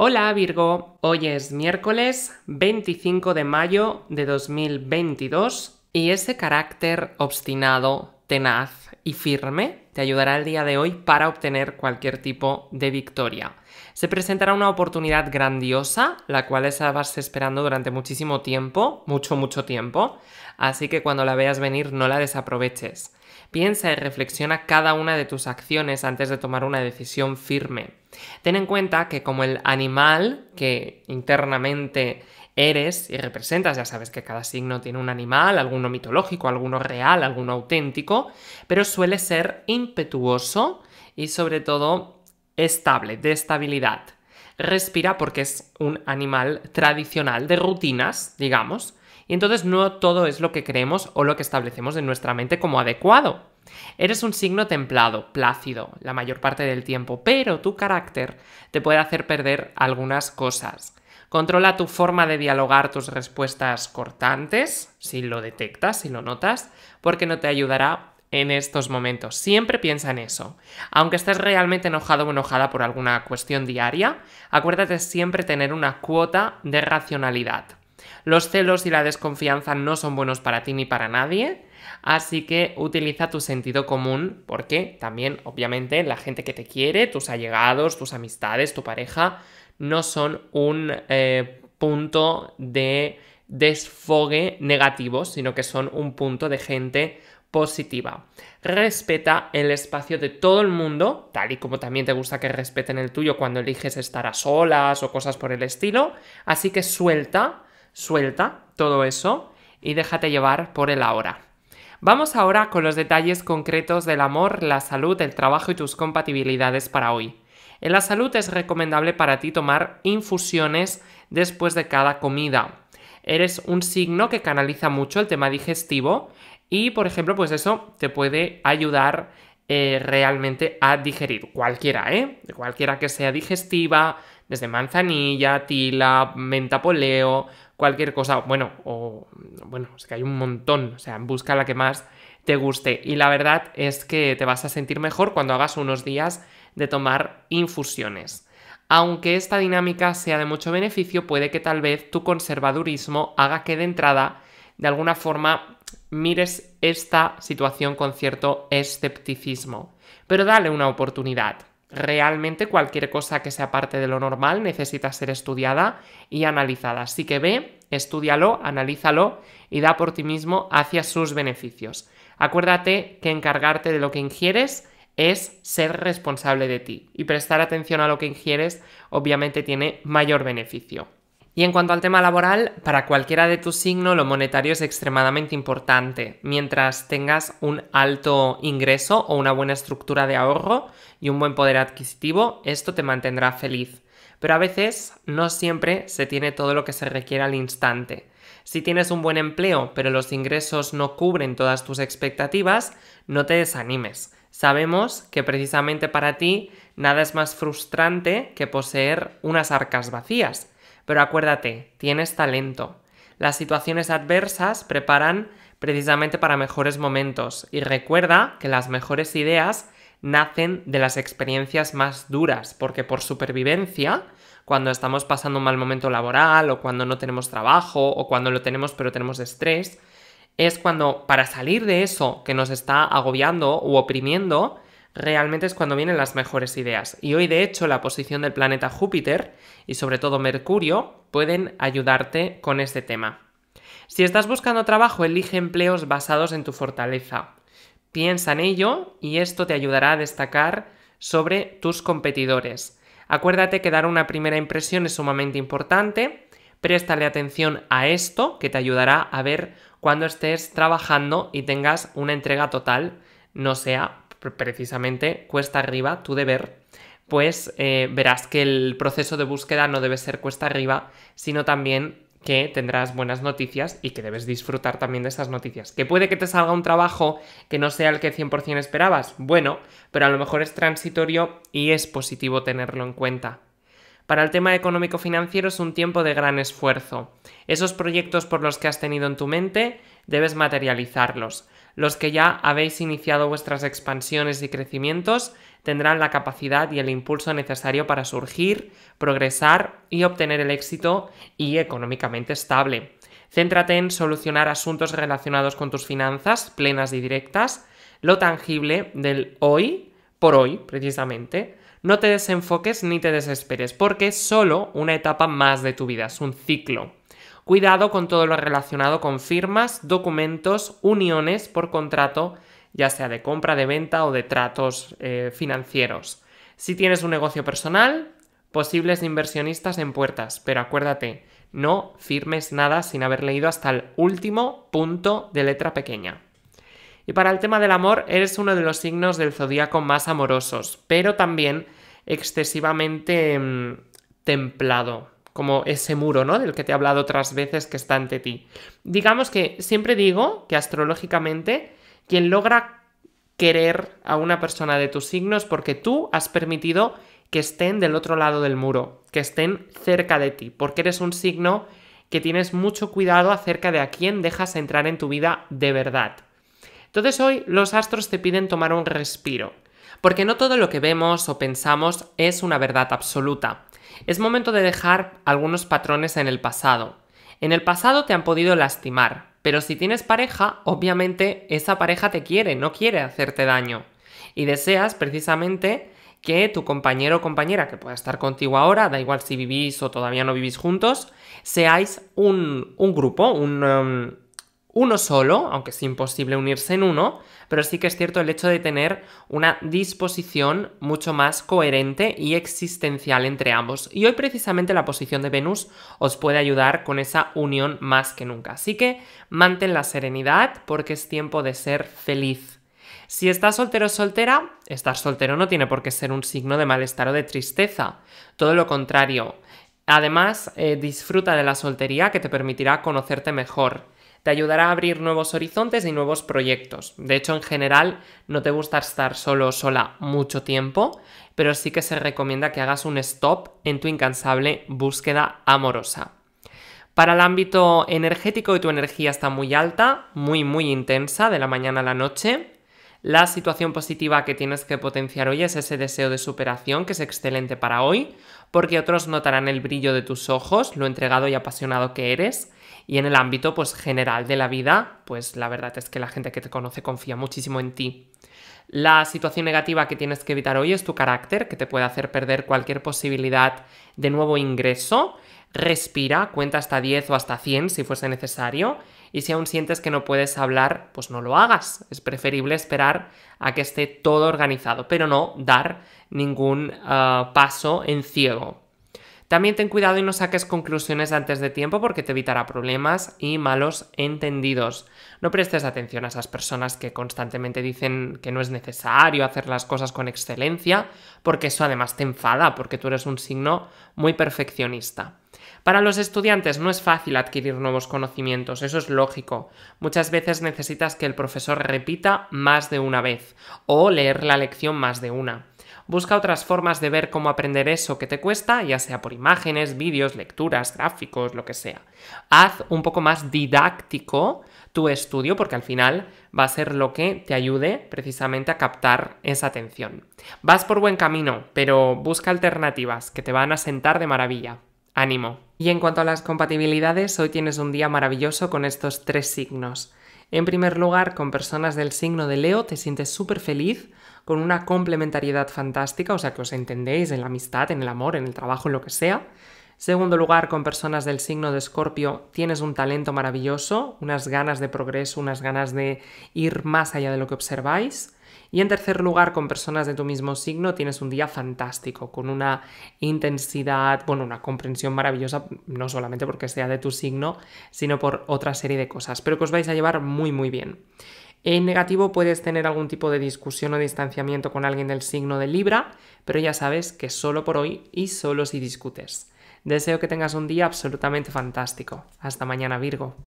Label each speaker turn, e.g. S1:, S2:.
S1: Hola Virgo, hoy es miércoles 25 de mayo de 2022 y ese carácter obstinado, tenaz y firme te ayudará el día de hoy para obtener cualquier tipo de victoria. Se presentará una oportunidad grandiosa, la cual estabas esperando durante muchísimo tiempo, mucho, mucho tiempo, así que cuando la veas venir no la desaproveches. Piensa y reflexiona cada una de tus acciones antes de tomar una decisión firme. Ten en cuenta que como el animal que internamente eres y representas, ya sabes que cada signo tiene un animal, alguno mitológico, alguno real, alguno auténtico, pero suele ser impetuoso y sobre todo estable, de estabilidad. Respira porque es un animal tradicional de rutinas, digamos, y entonces no todo es lo que creemos o lo que establecemos en nuestra mente como adecuado. Eres un signo templado, plácido, la mayor parte del tiempo, pero tu carácter te puede hacer perder algunas cosas. Controla tu forma de dialogar tus respuestas cortantes, si lo detectas, si lo notas, porque no te ayudará en estos momentos. Siempre piensa en eso. Aunque estés realmente enojado o enojada por alguna cuestión diaria, acuérdate siempre tener una cuota de racionalidad. Los celos y la desconfianza no son buenos para ti ni para nadie, así que utiliza tu sentido común porque también obviamente la gente que te quiere, tus allegados, tus amistades, tu pareja, no son un eh, punto de desfogue negativo, sino que son un punto de gente positiva. Respeta el espacio de todo el mundo, tal y como también te gusta que respeten el tuyo cuando eliges estar a solas o cosas por el estilo, así que suelta Suelta todo eso y déjate llevar por el ahora. Vamos ahora con los detalles concretos del amor, la salud, el trabajo y tus compatibilidades para hoy. En la salud es recomendable para ti tomar infusiones después de cada comida. Eres un signo que canaliza mucho el tema digestivo y, por ejemplo, pues eso te puede ayudar eh, realmente a digerir. Cualquiera, ¿eh? Cualquiera que sea digestiva, desde manzanilla, tila, menta cualquier cosa, bueno, o bueno, que hay un montón, o sea, busca la que más te guste y la verdad es que te vas a sentir mejor cuando hagas unos días de tomar infusiones. Aunque esta dinámica sea de mucho beneficio, puede que tal vez tu conservadurismo haga que de entrada, de alguna forma, mires esta situación con cierto escepticismo. Pero dale una oportunidad. Realmente cualquier cosa que sea parte de lo normal necesita ser estudiada y analizada. Así que ve, estudialo, analízalo y da por ti mismo hacia sus beneficios. Acuérdate que encargarte de lo que ingieres es ser responsable de ti y prestar atención a lo que ingieres obviamente tiene mayor beneficio. Y en cuanto al tema laboral, para cualquiera de tus signo lo monetario es extremadamente importante. Mientras tengas un alto ingreso o una buena estructura de ahorro y un buen poder adquisitivo, esto te mantendrá feliz. Pero a veces no siempre se tiene todo lo que se requiere al instante. Si tienes un buen empleo, pero los ingresos no cubren todas tus expectativas, no te desanimes. Sabemos que precisamente para ti nada es más frustrante que poseer unas arcas vacías. Pero acuérdate, tienes talento. Las situaciones adversas preparan precisamente para mejores momentos y recuerda que las mejores ideas nacen de las experiencias más duras, porque por supervivencia, cuando estamos pasando un mal momento laboral o cuando no tenemos trabajo o cuando lo tenemos pero tenemos estrés, es cuando para salir de eso que nos está agobiando u oprimiendo, realmente es cuando vienen las mejores ideas. Y hoy, de hecho, la posición del planeta Júpiter y sobre todo Mercurio pueden ayudarte con este tema. Si estás buscando trabajo, elige empleos basados en tu fortaleza. Piensa en ello y esto te ayudará a destacar sobre tus competidores. Acuérdate que dar una primera impresión es sumamente importante. Préstale atención a esto que te ayudará a ver cuando estés trabajando y tengas una entrega total, no sea precisamente cuesta arriba, tu deber, pues eh, verás que el proceso de búsqueda no debe ser cuesta arriba, sino también que tendrás buenas noticias y que debes disfrutar también de esas noticias. Que puede que te salga un trabajo que no sea el que 100% esperabas, bueno, pero a lo mejor es transitorio y es positivo tenerlo en cuenta. Para el tema económico-financiero es un tiempo de gran esfuerzo. Esos proyectos por los que has tenido en tu mente debes materializarlos. Los que ya habéis iniciado vuestras expansiones y crecimientos tendrán la capacidad y el impulso necesario para surgir, progresar y obtener el éxito y económicamente estable. Céntrate en solucionar asuntos relacionados con tus finanzas plenas y directas, lo tangible del hoy por hoy precisamente, no te desenfoques ni te desesperes, porque es solo una etapa más de tu vida, es un ciclo. Cuidado con todo lo relacionado con firmas, documentos, uniones por contrato, ya sea de compra, de venta o de tratos eh, financieros. Si tienes un negocio personal, posibles inversionistas en puertas, pero acuérdate, no firmes nada sin haber leído hasta el último punto de letra pequeña. Y para el tema del amor, eres uno de los signos del zodíaco más amorosos, pero también excesivamente mm, templado, como ese muro, ¿no? Del que te he hablado otras veces que está ante ti. Digamos que siempre digo que astrológicamente, quien logra querer a una persona de tus signos porque tú has permitido que estén del otro lado del muro, que estén cerca de ti, porque eres un signo que tienes mucho cuidado acerca de a quién dejas entrar en tu vida de verdad. Entonces hoy los astros te piden tomar un respiro, porque no todo lo que vemos o pensamos es una verdad absoluta. Es momento de dejar algunos patrones en el pasado. En el pasado te han podido lastimar, pero si tienes pareja, obviamente esa pareja te quiere, no quiere hacerte daño. Y deseas precisamente que tu compañero o compañera que pueda estar contigo ahora, da igual si vivís o todavía no vivís juntos, seáis un, grupo, un, um, uno solo, aunque es imposible unirse en uno, pero sí que es cierto el hecho de tener una disposición mucho más coherente y existencial entre ambos. Y hoy precisamente la posición de Venus os puede ayudar con esa unión más que nunca. Así que mantén la serenidad porque es tiempo de ser feliz. Si estás soltero o soltera, estar soltero no tiene por qué ser un signo de malestar o de tristeza, todo lo contrario. Además, eh, disfruta de la soltería que te permitirá conocerte mejor te ayudará a abrir nuevos horizontes y nuevos proyectos. De hecho, en general, no te gusta estar solo o sola mucho tiempo, pero sí que se recomienda que hagas un stop en tu incansable búsqueda amorosa. Para el ámbito energético y tu energía está muy alta, muy muy intensa, de la mañana a la noche. La situación positiva que tienes que potenciar hoy es ese deseo de superación que es excelente para hoy, porque otros notarán el brillo de tus ojos, lo entregado y apasionado que eres, y en el ámbito pues, general de la vida, pues la verdad es que la gente que te conoce confía muchísimo en ti. La situación negativa que tienes que evitar hoy es tu carácter, que te puede hacer perder cualquier posibilidad de nuevo ingreso. Respira, cuenta hasta 10 o hasta 100 si fuese necesario. Y si aún sientes que no puedes hablar, pues no lo hagas. Es preferible esperar a que esté todo organizado, pero no dar ningún ah, paso en ciego. También ten cuidado y no saques conclusiones antes de tiempo porque te evitará problemas y malos entendidos. No prestes atención a esas personas que constantemente dicen que no es necesario hacer las cosas con excelencia, porque eso además te enfada, porque tú eres un signo muy perfeccionista. Para los estudiantes no es fácil adquirir nuevos conocimientos, eso es lógico. Muchas veces necesitas que el profesor repita más de una vez o leer la lección más de una busca otras formas de ver cómo aprender eso que te cuesta, ya sea por imágenes, vídeos, lecturas, gráficos, lo que sea. Haz un poco más didáctico tu estudio porque al final va a ser lo que te ayude precisamente a captar esa atención. Vas por buen camino, pero busca alternativas que te van a sentar de maravilla. Ánimo. Y en cuanto a las compatibilidades, hoy tienes un día maravilloso con estos tres signos. En primer lugar, con personas del signo de Leo te sientes súper feliz, con una complementariedad fantástica, o sea que os entendéis en la amistad, en el amor, en el trabajo, en lo que sea. Segundo lugar, con personas del signo de Escorpio tienes un talento maravilloso, unas ganas de progreso, unas ganas de ir más allá de lo que observáis. Y en tercer lugar, con personas de tu mismo signo tienes un día fantástico, con una intensidad, bueno, una comprensión maravillosa, no solamente porque sea de tu signo, sino por otra serie de cosas, pero que os vais a llevar muy, muy bien. En negativo puedes tener algún tipo de discusión o distanciamiento con alguien del signo de Libra, pero ya sabes que solo por hoy y solo si discutes. Deseo que tengas un día absolutamente fantástico. Hasta mañana Virgo.